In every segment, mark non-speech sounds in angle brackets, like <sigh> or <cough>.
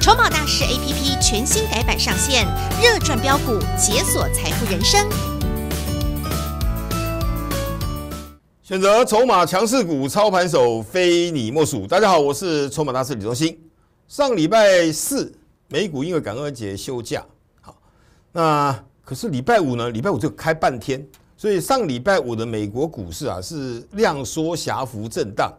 筹码大师 A P P 全新改版上线，热赚标股，解锁财富人生。选择筹码强势股，操盘手非你莫属。大家好，我是筹码大师李忠兴。上礼拜四美股因为感恩节休假，好，那可是礼拜五呢？礼拜五就开半天，所以上礼拜五的美国股市啊是量缩狭幅震荡。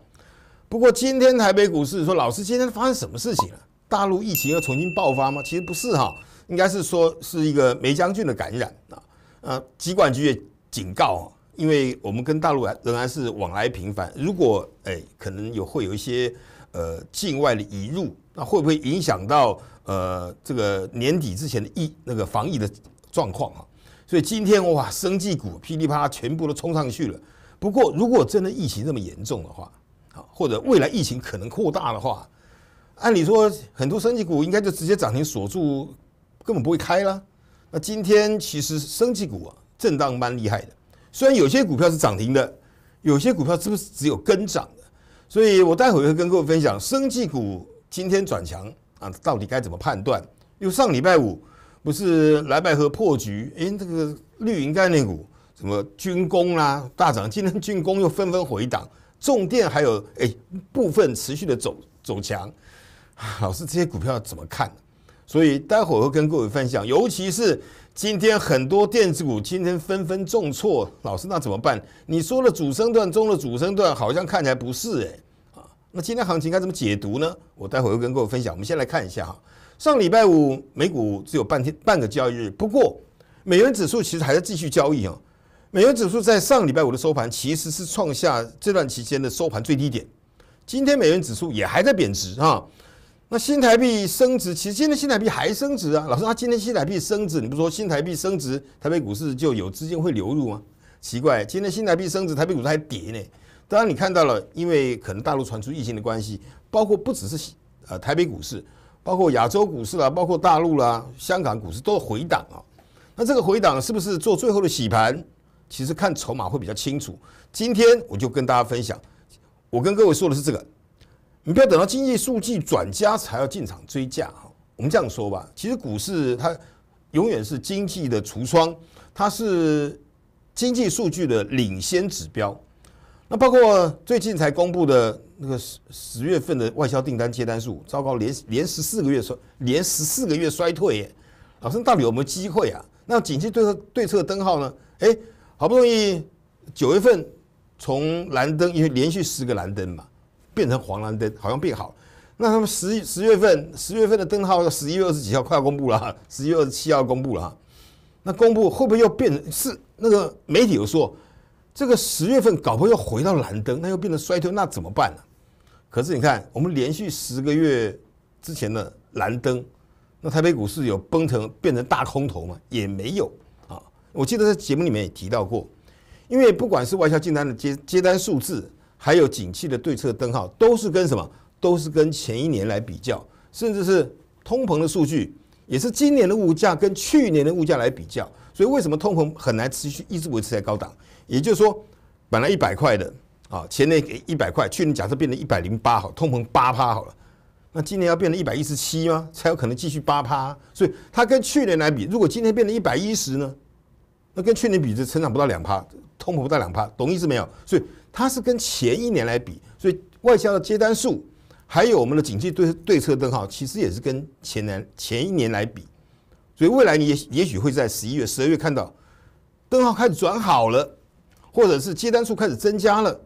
不过今天台北股市说，老师今天发生什么事情了？大陆疫情要重新爆发吗？其实不是哈，应该是说是一个梅将军的感染啊。呃，机管局也警告，因为我们跟大陆仍然是往来频繁，如果哎可能有会有一些呃境外的移入，那会不会影响到呃这个年底之前的疫那个防疫的状况啊？所以今天哇，生技股噼里啪啦全部都冲上去了。不过如果真的疫情那么严重的话，啊或者未来疫情可能扩大的话。按理说，很多升技股应该就直接涨停锁住，根本不会开了。那今天其实升技股啊，震荡蛮厉害的。虽然有些股票是涨停的，有些股票是不是只有跟涨的？所以我待会会跟各位分享，升技股今天转强啊，到底该怎么判断？因为上礼拜五不是蓝百合破局，哎，这个绿营概念股什么军工啦大涨，今天军工又纷纷回档，重电还有哎部分持续的走走强。<laughs> 老师，这些股票怎么看？所以待会会跟各位分享。尤其是今天很多电子股今天纷纷重挫，老师那怎么办？你说了主升段中的主升段，好像看起来不是哎啊。那今天行情该怎么解读呢？我待会会跟各位分享。我们先来看一下哈。上礼拜五美股只有半天半个交易日，不过美元指数其实还在继续交易啊。美元指数在上礼拜五的收盘其实是创下这段期间的收盘最低点。今天美元指数也还在贬值啊。那新台币升值，其实今天新台币还升值啊！老师，他今天新台币升值，你不说新台币升值，台北股市就有资金会流入吗？奇怪，今天新台币升值，台北股市还跌呢。当然，你看到了，因为可能大陆传出疫情的关系，包括不只是呃台北股市，包括亚洲股市啦，包括大陆啦、香港股市都回档啊。那这个回档是不是做最后的洗盘？其实看筹码会比较清楚。今天我就跟大家分享，我跟各位说的是这个。你不要等到经济数据转佳才要进场追价哈。我们这样说吧，其实股市它永远是经济的橱窗，它是经济数据的领先指标。那包括最近才公布的那个十十月份的外销订单接单数，糟糕，连连十四个月衰，连十四个月衰退耶。老师到底有没有机会啊？那紧急对策对策灯号呢？哎，好不容易九月份从蓝灯，因为连续十个蓝灯嘛。变成黄蓝灯，好像变好。那他们十十月份十月份的灯号，十一月二十几号快要公布了，十一月二十七号公布了。那公布会不会又变成是那个媒体有说，这个十月份搞不好又回到蓝灯，那又变成衰退，那怎么办呢？可是你看，我们连续十个月之前的蓝灯，那台北股市有崩成变成大空头吗？也没有啊。我记得在节目里面也提到过，因为不管是外销订单的接接单数字。还有景气的对策灯号都是跟什么？都是跟前一年来比较，甚至是通膨的数据，也是今年的物价跟去年的物价来比较。所以为什么通膨很难持续一直维持在高档？也就是说，本来一百块的啊，前年给一百块，去年假设变成一百零八，好，通膨八趴好了。那今年要变成一百一十七吗？才有可能继续八趴？所以它跟去年来比，如果今天变成一百一十呢？那跟去年比，这成长不到两趴，通膨不到两趴，懂意思没有？所以。它是跟前一年来比，所以外销的接单数，还有我们的景气对对策灯号，其实也是跟前年前一年来比，所以未来你也许会在十一月、十二月看到灯号开始转好了，或者是接单数开始增加了，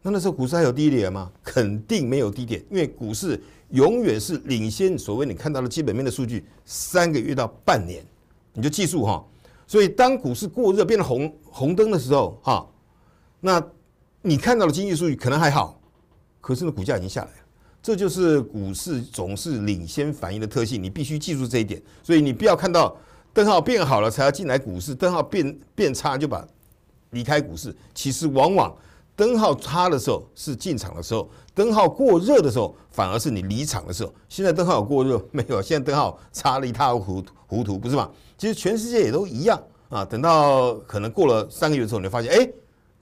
那那时候股市还有低点吗？肯定没有低点，因为股市永远是领先所谓你看到的基本面的数据三个月到半年，你就记住哈，所以当股市过热变得红红灯的时候，哈，那。你看到的经济数据可能还好，可是呢，股价已经下来了。这就是股市总是领先反应的特性，你必须记住这一点。所以你不要看到灯号变好了才要进来股市，灯号变变差就把离开股市。其实往往灯号差的时候是进场的时候，灯号过热的时候反而是你离场的时候。现在灯号有过热没有，现在灯号差的一塌糊涂糊涂，不是吗？其实全世界也都一样啊。等到可能过了三个月之后，你就发现，哎。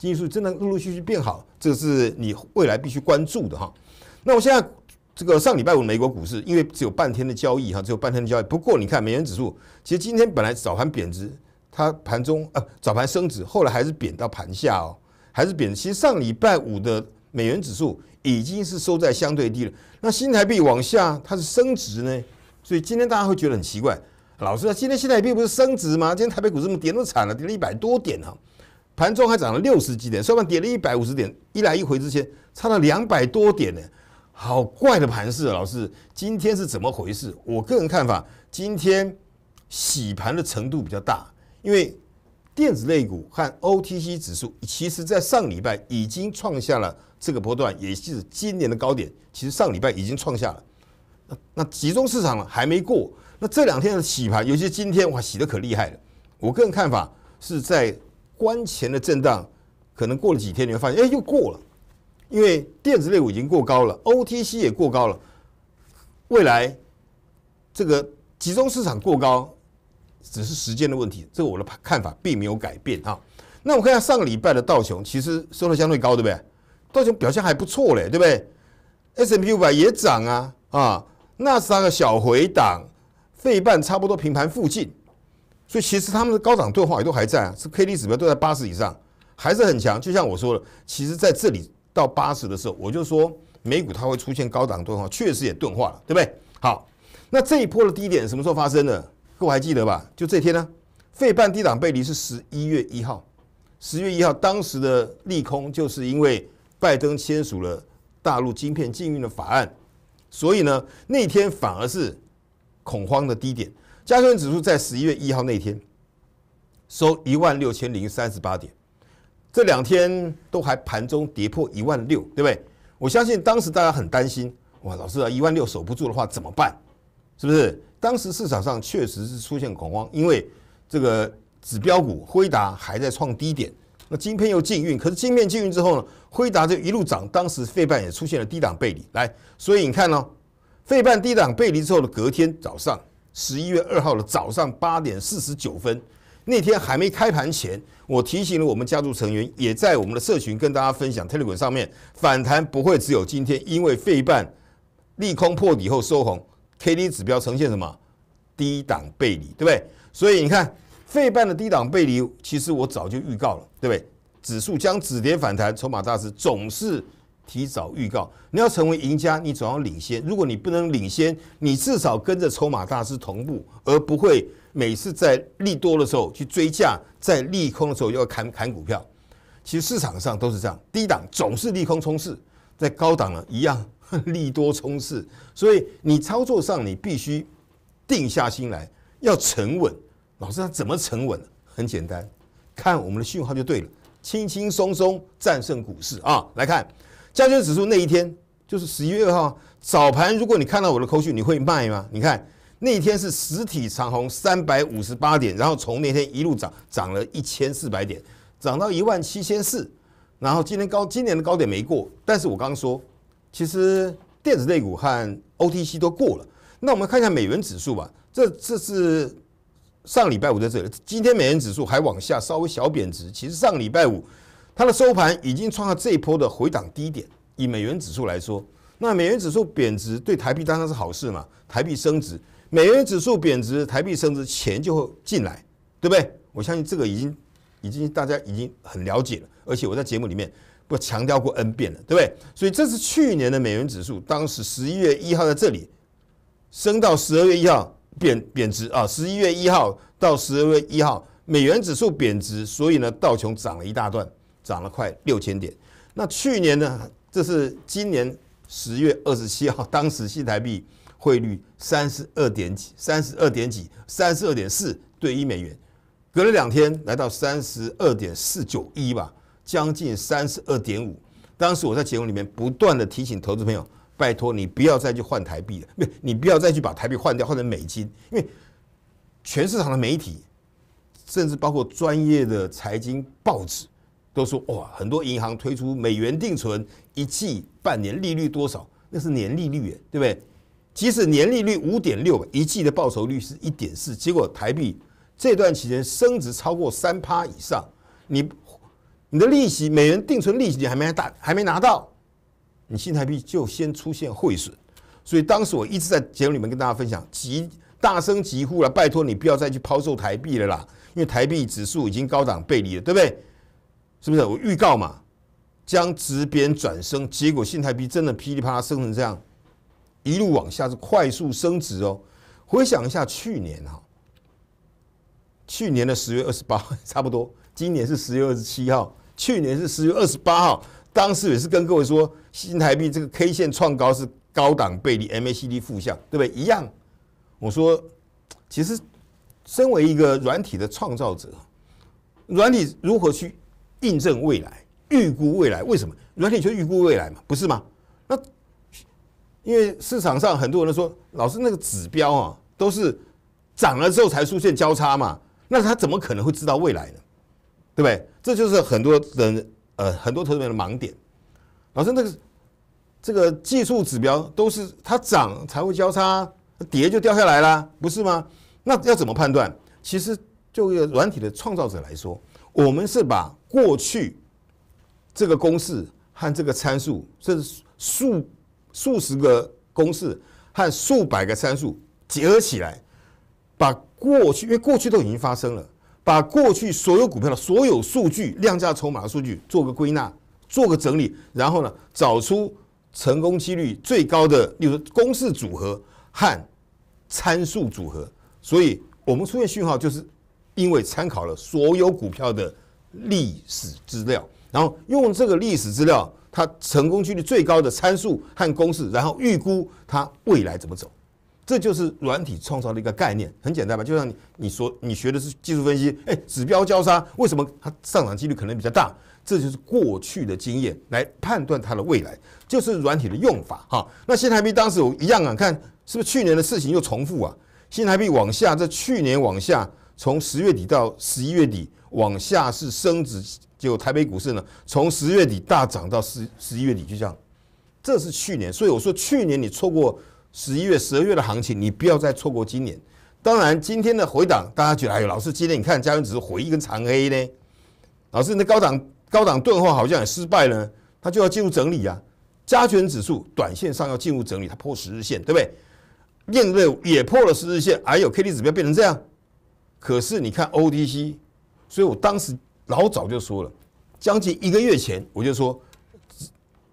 技术真的陆陆续续变好，这个是你未来必须关注的哈。那我现在这个上礼拜五美国股市，因为只有半天的交易哈，只有半天的交易。不过你看美元指数，其实今天本来早盘贬值，它盘中呃早盘升值，后来还是贬到盘下哦，还是贬。其实上礼拜五的美元指数已经是收在相对低了。那新台币往下它是升值呢，所以今天大家会觉得很奇怪，老师，今天新台币不是升值吗？今天台北股市怎么跌那么惨了，跌了一百多点哈？盘中还涨了六十几点，收然跌了一百五十点，一来一回之前差了两百多点呢，好怪的盘势，老师，今天是怎么回事？我个人看法，今天洗盘的程度比较大，因为电子类股和 OTC 指数，其实，在上礼拜已经创下了这个波段，也就是今年的高点，其实上礼拜已经创下了，那那集中市场还没过，那这两天的洗盘，尤其今天哇洗的可厉害了，我个人看法是在。关前的震荡，可能过了几天，你会发现，哎，又过了，因为电子类股已经过高了，OTC 也过高了，未来这个集中市场过高，只是时间的问题，这个我的看法并没有改变啊。那我看下上个礼拜的道琼，其实收的相对高，对不对？道琼表现还不错嘞，对不对？S M P 五百也涨啊啊，纳斯达克小回档，费半差不多平盘附近。就其实他们的高涨钝化也都还在啊，是 K D 指标都在八十以上，还是很强。就像我说的，其实在这里到八十的时候，我就说美股它会出现高涨钝化，确实也钝化了，对不对？好，那这一波的低点什么时候发生的？各位还记得吧？就这天呢，费半低档背离是十一月一号，十月一号当时的利空就是因为拜登签署了大陆晶片禁运的法案，所以呢那天反而是恐慌的低点。加权指数在十一月一号那天收一万六千零三十八点，这两天都还盘中跌破一万六，对不对？我相信当时大家很担心，哇，老师啊，一万六守不住的话怎么办？是不是？当时市场上确实是出现恐慌，因为这个指标股辉达还在创低点，那晶片又禁运，可是晶片禁运之后呢，辉达就一路涨，当时费半也出现了低档背离，来，所以你看呢，费半低档背离之后的隔天早上。十一月二号的早上八点四十九分，那天还没开盘前，我提醒了我们家族成员，也在我们的社群跟大家分享。Telegram 上面反弹不会只有今天，因为废半利空破底后收红，K D 指标呈现什么低档背离，对不对？所以你看废半的低档背离，其实我早就预告了，对不对？指数将止跌反弹，筹码大师总是。提早预告，你要成为赢家，你总要领先。如果你不能领先，你至少跟着筹码大师同步，而不会每次在利多的时候去追价，在利空的时候又要砍砍股票。其实市场上都是这样，低档总是利空冲刺，在高档呢一样利多冲刺。所以你操作上你必须定下心来，要沉稳。老师他怎么沉稳？很简单，看我们的讯号就对了，轻轻松松战胜股市啊！来看。加权指数那一天就是十一月二号早盘，如果你看到我的口讯，你会卖吗？你看那一天是实体长红三百五十八点，然后从那天一路涨，涨了一千四百点，涨到一万七千四，然后今天高，今年的高点没过，但是我刚刚说，其实电子类股和 OTC 都过了。那我们看一下美元指数吧，这这是上礼拜五在这里，今天美元指数还往下稍微小贬值，其实上礼拜五。它的收盘已经创下这一波的回档低点。以美元指数来说，那美元指数贬值对台币当然是好事嘛？台币升值，美元指数贬值，台币升值，钱就会进来，对不对？我相信这个已经已经大家已经很了解了，而且我在节目里面不强调过 N 遍了，对不对？所以这是去年的美元指数，当时十一月一号在这里升到十二月一号，贬贬值啊！十一月一号到十二月一号，美元指数贬值，所以呢，道琼涨了一大段。涨了快六千点，那去年呢？这是今年十月二十七号，当时新台币汇率三十二点几，三十二点几，三十二点四对一美元。隔了两天，来到三十二点四九一吧，将近三十二点五。当时我在节目里面不断的提醒投资朋友，拜托你不要再去换台币了，不，你不要再去把台币换掉，换成美金，因为全市场的媒体，甚至包括专业的财经报纸。都说哇，很多银行推出美元定存，一季半年利率多少？那是年利率耶，对不对？即使年利率五点六，一季的报酬率是一点四，结果台币这段期间升值超过三趴以上，你你的利息美元定存利息你还没打还没拿到，你新台币就先出现汇损。所以当时我一直在节目里面跟大家分享，急大声疾呼了，拜托你不要再去抛售台币了啦，因为台币指数已经高涨背离了，对不对？是不是我预告嘛？将直贬转升，结果新台币真的噼里啪啦升成这样，一路往下是快速升值哦。回想一下去年哈，去年的十月二十八差不多，今年是十月二十七号，去年是十月二十八号。当时也是跟各位说，新台币这个 K 线创高是高档背离，MACD 负向，对不对？一样。我说，其实身为一个软体的创造者，软体如何去？印证未来，预估未来，为什么软体就预估未来嘛？不是吗？那因为市场上很多人说，老师那个指标啊，都是涨了之后才出现交叉嘛，那他怎么可能会知道未来呢？对不对？这就是很多人呃，很多投资者的盲点。老师那个这个技术指标都是它涨才会交叉，跌就掉下来了，不是吗？那要怎么判断？其实一个软体的创造者来说，我们是把过去这个公式和这个参数，甚至数数十个公式和数百个参数结合起来，把过去因为过去都已经发生了，把过去所有股票的所有数据、量价、筹码的数据做个归纳、做个整理，然后呢找出成功几率最高的，例如公式组合和参数组合，所以我们出现讯号，就是因为参考了所有股票的。历史资料，然后用这个历史资料，它成功几率最高的参数和公式，然后预估它未来怎么走，这就是软体创造的一个概念，很简单吧？就像你你说你学的是技术分析，哎，指标交叉，为什么它上涨几率可能比较大？这就是过去的经验来判断它的未来，就是软体的用法哈。那新台币当时我一样啊，看是不是去年的事情又重复啊？新台币往下，在去年往下，从十月底到十一月底。往下是升值，就台北股市呢，从十月底大涨到十十一月底就这样，这是去年，所以我说去年你错过十一月、十二月的行情，你不要再错过今年。当然今天的回档，大家觉得哎呦，老师今天你看加权指数回一根长 A 呢，老师那高档高档顿号好像也失败了，它就要进入整理啊。加权指数短线上要进入整理，它破十日线对不对？电力也破了十日线，还有 K D 指标变成这样，可是你看 O T C。所以我当时老早就说了，将近一个月前我就说，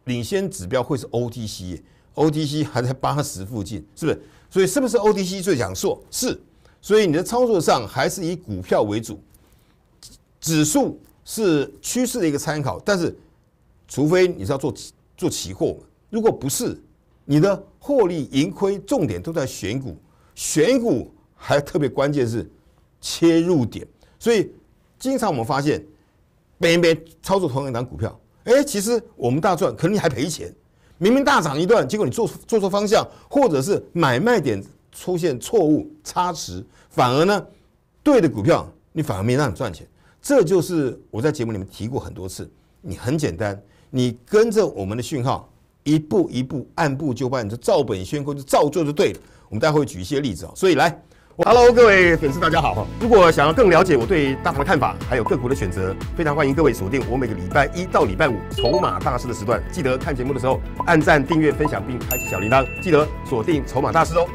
领先指标会是 OTC，OTC 还在八十附近，是不是？所以是不是 OTC 最想说是。所以你的操作上还是以股票为主，指数是趋势的一个参考，但是除非你是要做做期货，如果不是，你的获利盈亏重点都在选股，选股还特别关键是切入点，所以。经常我们发现，别人操作同一档股票，哎，其实我们大赚，可能你还赔钱。明明大涨一段，结果你做做错方向，或者是买卖点出现错误差池，反而呢，对的股票你反而没让你赚钱。这就是我在节目里面提过很多次。你很简单，你跟着我们的讯号，一步一步按部就班，就照本宣科，就照做就对。了。我们待会举一些例子啊，所以来。Hello，各位粉丝，大家好！如果想要更了解我对大盘的看法，还有个股的选择，非常欢迎各位锁定我每个礼拜一到礼拜五《筹码大师》的时段。记得看节目的时候按赞、订阅、分享，并开启小铃铛。记得锁定《筹码大师》哦。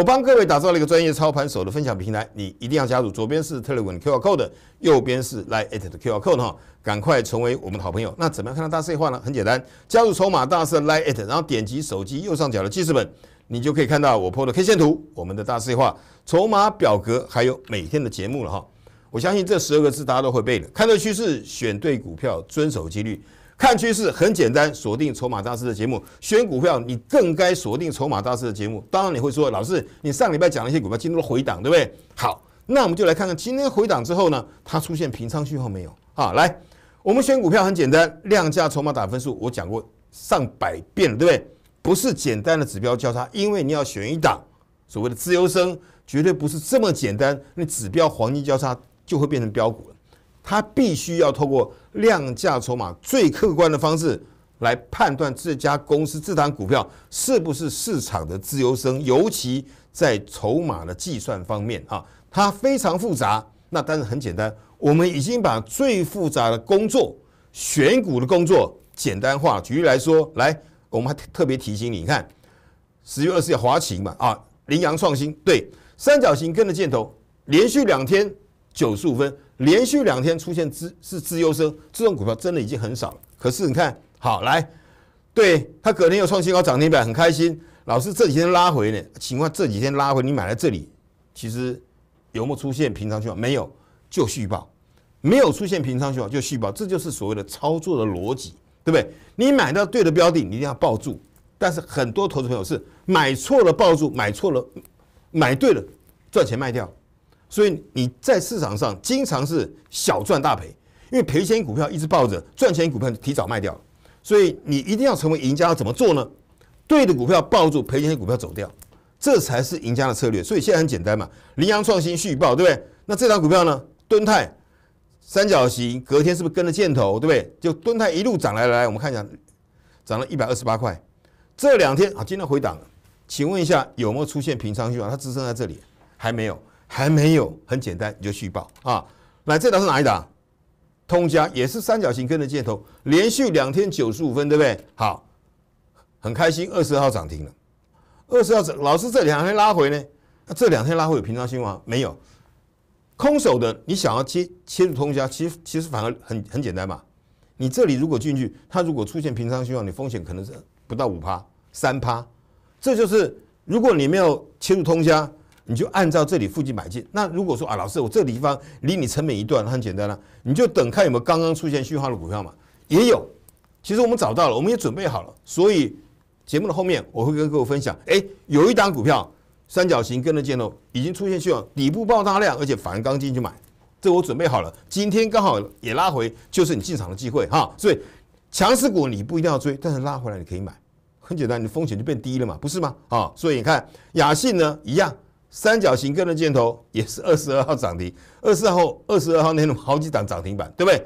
我帮各位打造了一个专业操盘手的分享平台，你一定要加入。左边是特雷文的 QR code，右边是 l i e i t 的 QR code 哈，赶快成为我们好朋友。那怎么样看到大市化呢？很简单，加入筹码大师 l i e i t 然后点击手机右上角的记事本，你就可以看到我破的 K 线图、我们的大市化、筹码表格，还有每天的节目了哈。我相信这十二个字大家都会背的：看透趋势，选对股票，遵守纪律。看趋势很简单，锁定筹码大师的节目选股票，你更该锁定筹码大师的节目。当然你会说，老师，你上礼拜讲了一些股票今天都回档，对不对？好，那我们就来看看今天回档之后呢，它出现平仓讯号没有？啊，来，我们选股票很简单，量价筹码打分数，我讲过上百遍，对不对？不是简单的指标交叉，因为你要选一档所谓的自由生，绝对不是这么简单，那指标黄金交叉就会变成标股了。他必须要透过量价筹码最客观的方式来判断这家公司这档股票是不是市场的自由生，尤其在筹码的计算方面啊，它非常复杂。那但是很简单，我们已经把最复杂的工作选股的工作简单化。举例来说，来，我们还特别提醒你，你看十月二十四日华勤嘛，啊，羚羊创新对三角形跟的箭头，连续两天九十五分。连续两天出现资是资优生，这种股票真的已经很少了。可是你看，好来，对它隔天又创新高，涨停板很开心。老师这几天拉回呢，请问这几天拉回你买在这里，其实有没有出现平常况？没有，就续报。没有出现平常况，就续报，这就是所谓的操作的逻辑，对不对？你买到对的标的，你一定要抱住。但是很多投资朋友是买错了抱住，买错了买对了赚钱卖掉。所以你在市场上经常是小赚大赔，因为赔钱股票一直抱着，赚钱股票提早卖掉，所以你一定要成为赢家，要怎么做呢？对的股票抱住，赔钱的股票走掉，这才是赢家的策略。所以现在很简单嘛，羚羊创新续报，对不对？那这张股票呢？敦泰三角形隔天是不是跟着箭头，对不对？就敦泰一路涨来来，我们看一下，涨了一百二十八块。这两天啊，今天回档，请问一下有没有出现平仓序号？它支撑在这里还没有。还没有，很简单，你就续报啊。来，这档是哪一档？通家也是三角形跟的箭头，连续两天九十五分，对不对？好，很开心，二十号涨停了。二十号涨，老师这两天拉回呢？那这两天拉回有平仓希望没有？空手的，你想要切切入通家，其实其实反而很很简单嘛。你这里如果进去，它如果出现平仓希望，你风险可能是不到五趴，三趴。这就是如果你没有切入通家。你就按照这里附近买进。那如果说啊，老师，我这个地方离你成本一段，很简单了，你就等看有没有刚刚出现虚号的股票嘛。也有，其实我们找到了，我们也准备好了。所以节目的后面我会跟各位分享。哎，有一档股票三角形跟的箭头已经出现虚号底部爆炸量，而且反而刚进去买，这我准备好了。今天刚好也拉回，就是你进场的机会哈。所以强势股你不一定要追，但是拉回来你可以买，很简单，你的风险就变低了嘛，不是吗？啊，所以你看雅信呢一样。三角形跟的箭头也是二十二号涨停，二十二号、二十二号那种好几档涨停板，对不对？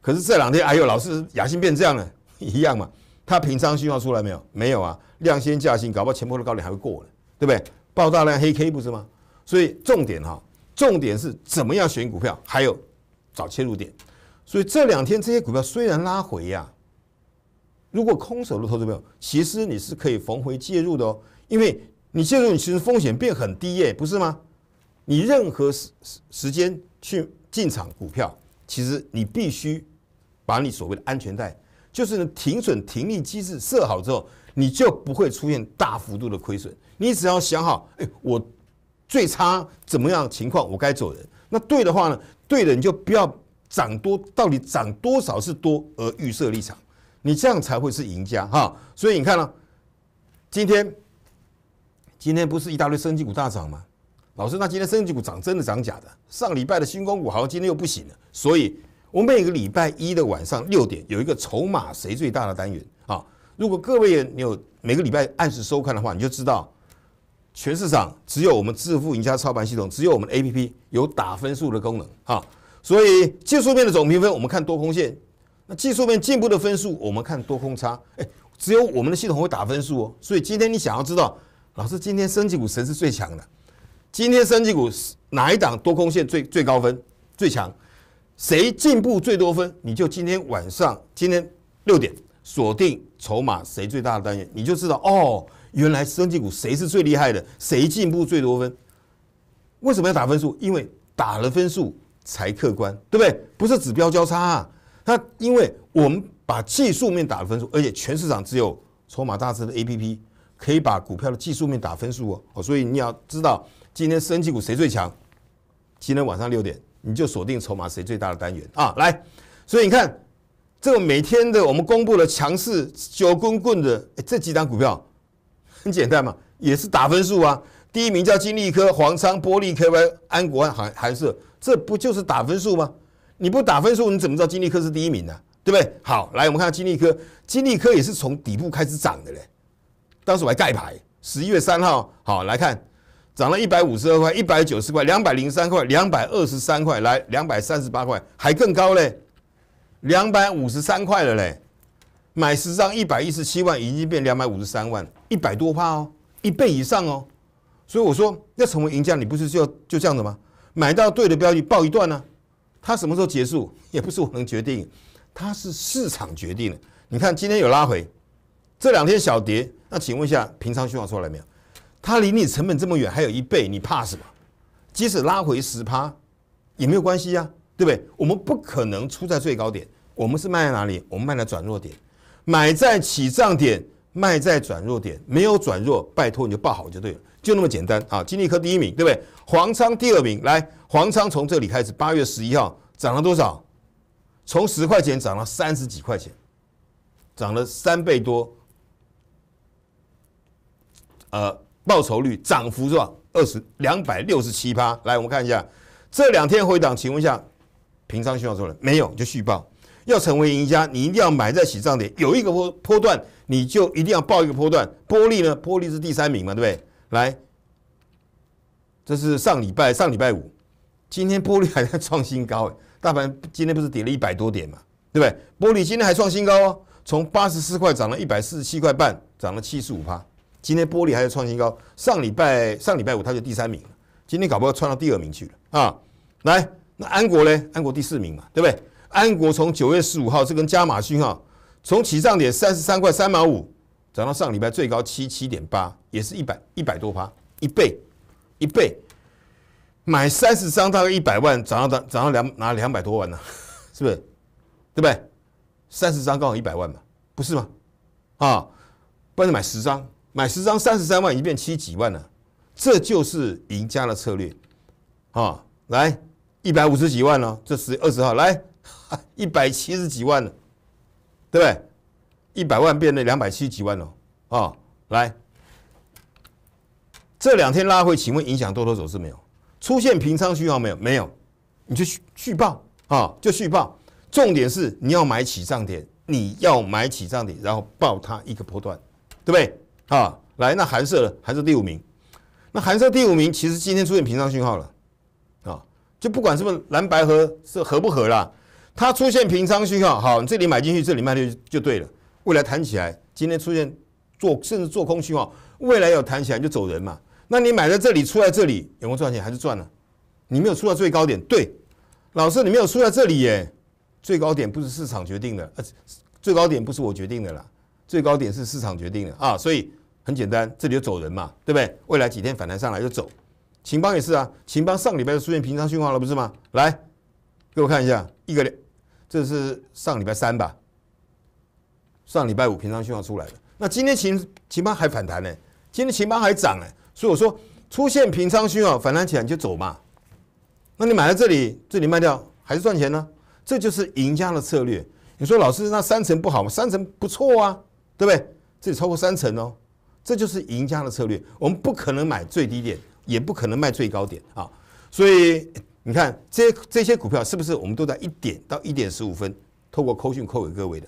可是这两天哎呦，老是雅新变这样了，<laughs> 一样嘛。它平仓信号出来没有？没有啊。量先价先，搞不好前波的高点还会过了，对不对？爆大量黑 K 不是吗？所以重点哈，重点是怎么样选股票，还有找切入点。所以这两天这些股票虽然拉回呀，如果空手的投资朋友，其实你是可以逢回介入的哦，因为。你进入，你其实风险变很低耶，不是吗？你任何时时间去进场股票，其实你必须把你所谓的安全带，就是呢停损停利机制设好之后，你就不会出现大幅度的亏损。你只要想好，哎，我最差怎么样情况我该走人，那对的话呢？对的，你就不要涨多，到底涨多少是多而预设立场，你这样才会是赢家哈。所以你看呢，今天。今天不是一大堆升级股大涨吗？老师，那今天升级股涨真的涨假的？上礼拜的新光股好像今天又不行了。所以，我们每个礼拜一的晚上六点有一个筹码谁最大的单元啊？如果各位你有每个礼拜按时收看的话，你就知道，全市场只有我们致富赢家操盘系统，只有我们 A P P 有打分数的功能啊。所以技术面的总评分我们看多空线，那技术面进步的分数我们看多空差。哎，只有我们的系统会打分数哦。所以今天你想要知道。老师，今天升级股谁是最强的？今天升级股哪一档多空线最最高分最强？谁进步最多分？你就今天晚上今天六点锁定筹码谁最大的单元，你就知道哦。原来升级股谁是最厉害的？谁进步最多分？为什么要打分数？因为打了分数才客观，对不对？不是指标交叉啊。那因为我们把技术面打分数，而且全市场只有筹码大师的 A P P。可以把股票的技术面打分数哦，所以你要知道今天升级股谁最强。今天晚上六点，你就锁定筹码谁最大的单元啊，来。所以你看，这个每天的我们公布了强势九根棍的这几档股票，很简单嘛，也是打分数啊。第一名叫金力科、黄昌、玻璃、科威安国、安韩社，这不就是打分数吗？你不打分数，你怎么知道金力科是第一名呢？对不对？好，来我们看下金力科，金力科也是从底部开始涨的嘞。当时我还盖牌，十一月三号，好来看，涨了一百五十二块，一百九十块，两百零三块，两百二十三块，来两百三十八块，还更高嘞，两百五十三块了嘞，买十张一百一十七万，已经变两百五十三万，一百多趴哦，一倍以上哦，所以我说要成为赢家，你不是就就这样子吗？买到对的标的，报一段呢，它什么时候结束也不是我能决定，它是市场决定的。你看今天有拉回，这两天小跌。那请问一下，平仓讯号出来没有？它离你成本这么远，还有一倍，你怕什么？即使拉回十趴，也没有关系呀，对不对？我们不可能出在最高点，我们是卖在哪里？我们卖在转弱点，买在起涨点，卖在转弱点，没有转弱，拜托你就报好就对了，就那么简单啊！金立科第一名，对不对？黄昌第二名，来，黄昌从这里开始，八月十一号涨了多少？从十块钱涨了三十几块钱，涨了三倍多。呃，报酬率涨幅是吧？二十两百六十七趴。来，我们看一下这两天回档，请问一下，平仓需要做人没有？就续报。要成为赢家，你一定要买在起涨点。有一个波波段，你就一定要报一个波段。玻璃呢？玻璃是第三名嘛，对不对？来，这是上礼拜上礼拜五，今天玻璃还在创新高。大盘今天不是跌了一百多点嘛，对不对？玻璃今天还创新高哦，从八十四块涨了一百四十七块半，涨了七十五趴。今天玻璃还是创新高，上礼拜上礼拜五它就第三名今天搞不好窜到第二名去了啊！来，那安国呢？安国第四名嘛，对不对？安国从九月十五号这根加马讯号，从起涨点三十三块三毛五，涨到上礼拜最高七七点八，也是一百一百多趴，一倍一倍，买三十张大概一百万，涨到涨到两拿两百多万呢，<laughs> 是不是？对不对？三十张刚好一百万嘛，不是吗？啊，不然买十张。买十张三十三万，一变七几万了，这就是赢家的策略，啊，来一百五十几万呢？这是二十号来一百七十几万了，对不对？一百万变那两百七十几万哦，啊，来这两天拉回，请问影响多头走势没有？出现平仓虚号没有？没有，你就续续报啊，就续报。重点是你要买起涨点，你要买起涨点，然后报它一个波段，对不对？啊，来那韩呢？还是第五名，那韩设第五名，其实今天出现平仓信号了，啊，就不管是不是蓝白合是合不合了，它出现平仓信号，好，你这里买进去，这里卖掉就对了。未来弹起来，今天出现做甚至做空信号，未来有弹起来就走人嘛。那你买在这里，出在这里有没有赚钱，还是赚了？你没有出到最高点，对，老师，你没有出在这里耶，最高点不是市场决定的，呃，最高点不是我决定的啦。最高点是市场决定的啊，所以很简单，这里就走人嘛，对不对？未来几天反弹上来就走。秦邦也是啊，秦邦上礼拜就出现平仓信号了，不是吗？来，给我看一下，一个两，这是上礼拜三吧？上礼拜五平仓信号出来的。那今天秦秦邦还反弹呢，今天秦邦还涨呢。所以我说出现平仓信号反弹起来你就走嘛。那你买了这里，这里卖掉还是赚钱呢？这就是赢家的策略。你说老师那三层不好吗？三层不错啊。对不对？这里超过三成哦，这就是赢家的策略。我们不可能买最低点，也不可能卖最高点啊。所以你看，这这些股票是不是我们都在一点到一点十五分透过扣讯扣给各位的？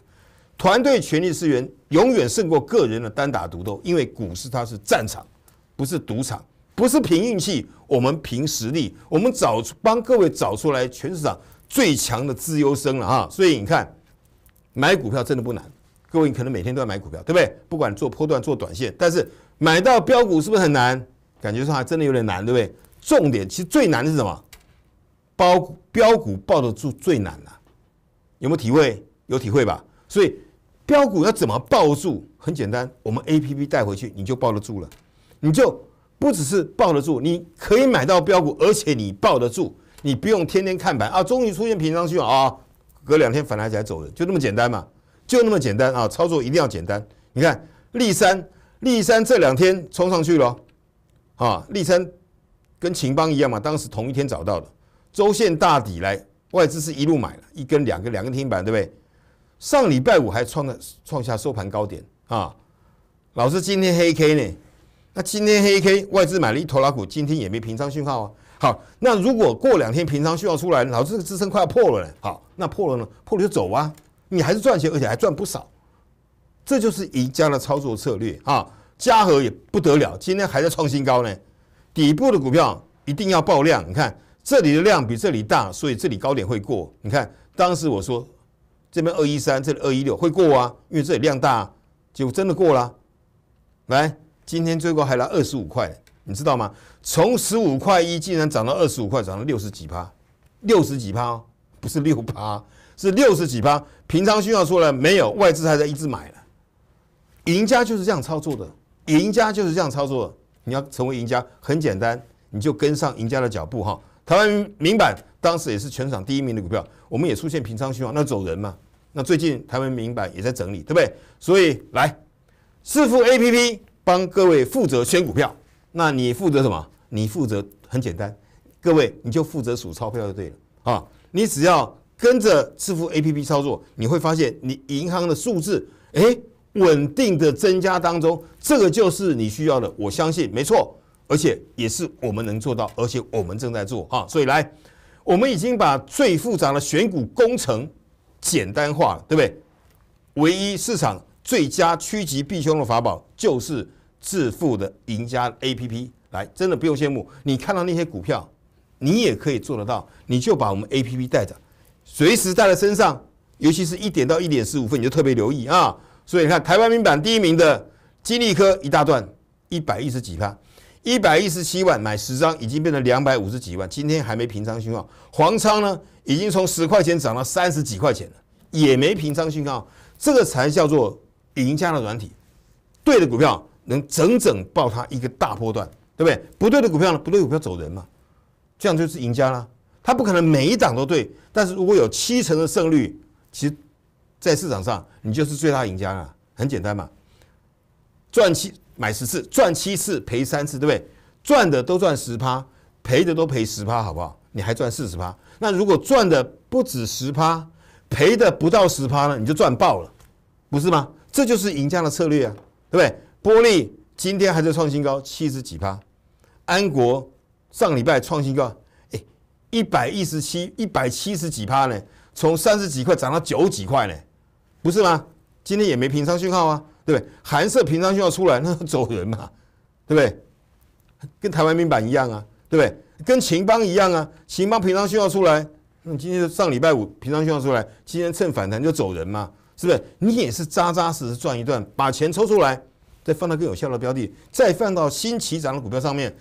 团队全力支援，永远胜过个人的单打独斗。因为股市它是战场，不是赌场，不是凭运气，我们凭实力。我们找出帮各位找出来全市场最强的自优生了哈。所以你看，买股票真的不难。可能每天都要买股票，对不对？不管做波段做短线，但是买到标股是不是很难？感觉上还真的有点难，对不对？重点其实最难的是什么？包标股抱得住最难了，有没有体会？有体会吧？所以标股要怎么抱住？很简单，我们 A P P 带回去你就抱得住了，你就不只是抱得住，你可以买到标股，而且你抱得住，你不用天天看盘啊，终于出现平仓去了啊，隔两天反弹起来走了，就那么简单嘛。就那么简单啊，操作一定要简单。你看，立三，立三这两天冲上去了，啊，立三跟秦邦一样嘛，当时同一天找到的周线大底来，外资是一路买了，一根两根两根停板，对不对？上礼拜五还创了创下收盘高点啊，老师今天黑 K 呢？那今天黑 K 外资买了一头老虎，今天也没平仓讯号啊。好，那如果过两天平仓讯号出来，老师支撑快要破了呢。好，那破了呢，破了就走啊。你还是赚钱，而且还赚不少，这就是宜家的操作策略啊！嘉禾也不得了，今天还在创新高呢。底部的股票一定要爆量，你看这里的量比这里大，所以这里高点会过。你看当时我说这边二一三，这里二一六会过啊，因为这里量大，就真的过了。来，今天最高还来二十五块，你知道吗？从十五块一竟然涨到二十五块，涨了六十几趴，六十几趴哦，不是六趴，是六十几趴。平仓需要出来没有？外资还在一直买了，赢家就是这样操作的。赢家就是这样操作。你要成为赢家很简单，你就跟上赢家的脚步哈。台湾民版当时也是全场第一名的股票，我们也出现平仓需要，那走人嘛。那最近台湾民版也在整理，对不对？所以来四富 A P P 帮各位负责选股票。那你负责什么？你负责很简单，各位你就负责数钞票就对了啊。你只要。跟着致富 A P P 操作，你会发现你银行的数字哎稳定的增加当中，这个就是你需要的，我相信没错，而且也是我们能做到，而且我们正在做哈，所以来，我们已经把最复杂的选股工程简单化，了，对不对？唯一市场最佳趋吉避凶的法宝就是致富的赢家 A P P，来真的不用羡慕，你看到那些股票，你也可以做得到，你就把我们 A P P 带着。随时带在身上，尤其是一点到一点十五分，你就特别留意啊。所以你看，台湾民版第一名的金利科一大段一百一十几趴，一百一十七万买十张，已经变成两百五十几万，今天还没平仓讯号。黄昌呢，已经从十块钱涨到三十几块钱了，也没平仓讯号。这个才叫做赢家的软体，对的股票能整整爆它一个大波段，对不对？不对的股票呢，不对股票走人嘛，这样就是赢家啦。他不可能每一档都对，但是如果有七成的胜率，其实在市场上你就是最大赢家啊，很简单嘛，赚七买十次，赚七次赔三次，对不对？赚的都赚十趴，赔的都赔十趴，好不好？你还赚四十趴。那如果赚的不止十趴，赔的不到十趴呢？你就赚爆了，不是吗？这就是赢家的策略啊，对不对？玻璃今天还在创新高，七十几趴，安国上礼拜创新高。一百一十七，一百七十几趴呢，从三十几块涨到九几块呢，不是吗？今天也没平仓讯号啊，对不对？还是平仓讯号出来，那走人嘛，对不对？跟台湾民板一样啊，对不对？跟秦邦一样啊，秦邦平仓讯号出来，那今天上礼拜五平仓讯号出来，今天趁反弹就走人嘛，是不是？你也是扎扎实实赚一段，把钱抽出来，再放到更有效的标的，再放到新起涨的股票上面，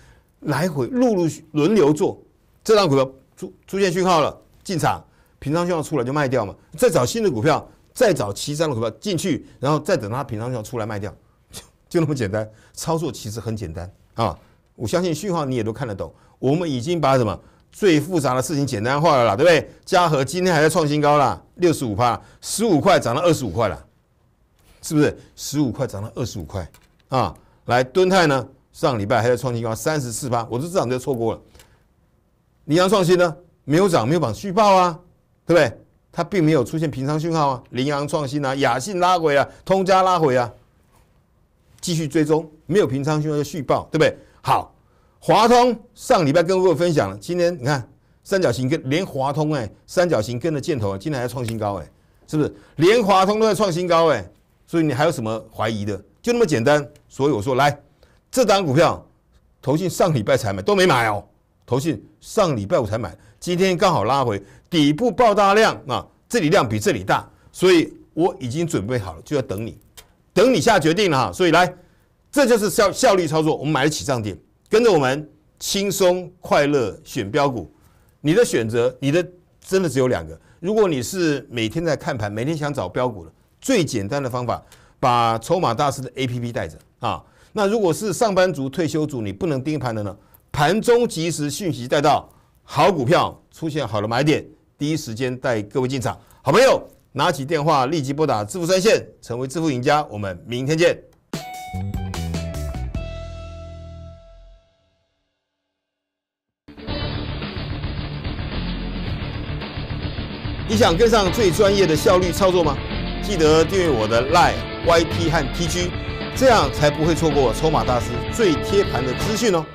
来回陆陆续轮流做。这张股票出出现讯号了，进场平仓讯号出来就卖掉嘛，再找新的股票，再找其他的股票进去，然后再等它平仓讯号出来卖掉，就 <laughs> 就那么简单，操作其实很简单啊。我相信讯号你也都看得懂，我们已经把什么最复杂的事情简单化了啦，对不对？嘉禾今天还在创新高啦，六十五帕十五块涨到二十五块了，是不是十五块涨到二十五块啊？来，敦泰呢，上礼拜还在创新高三十四帕，我是这场就错过了。羚羊创新呢没有涨没有榜，续报啊，对不对？它并没有出现平仓讯号啊。羚羊创新啊，雅信拉回啊，通家拉回啊，继续追踪没有平仓讯号续报，对不对？好，华通上礼拜跟各位分享了，今天你看三角形跟连华通哎，三角形跟的箭头啊，今天还创新高哎，是不是？连华通都在创新高哎，所以你还有什么怀疑的？就那么简单，所以我说来这单股票，投信上礼拜才买都没买哦。投信上礼拜五才买，今天刚好拉回底部，爆大量啊！这里量比这里大，所以我已经准备好了，就要等你，等你下决定了哈！所以来，这就是效效率操作，我们买得起涨点，跟着我们轻松快乐选标股。你的选择，你的真的只有两个。如果你是每天在看盘，每天想找标股的，最简单的方法，把筹码大师的 A P P 带着啊。那如果是上班族、退休族，你不能盯盘的呢？盘中及时讯息带到，好股票出现好的买点，第一时间带各位进场。好朋友拿起电话，立即拨打致富专线，成为致富赢家。我们明天见。你想跟上最专业的效率操作吗？记得订阅我的 Line YT 和 t g 这样才不会错过筹码大师最贴盘的资讯哦。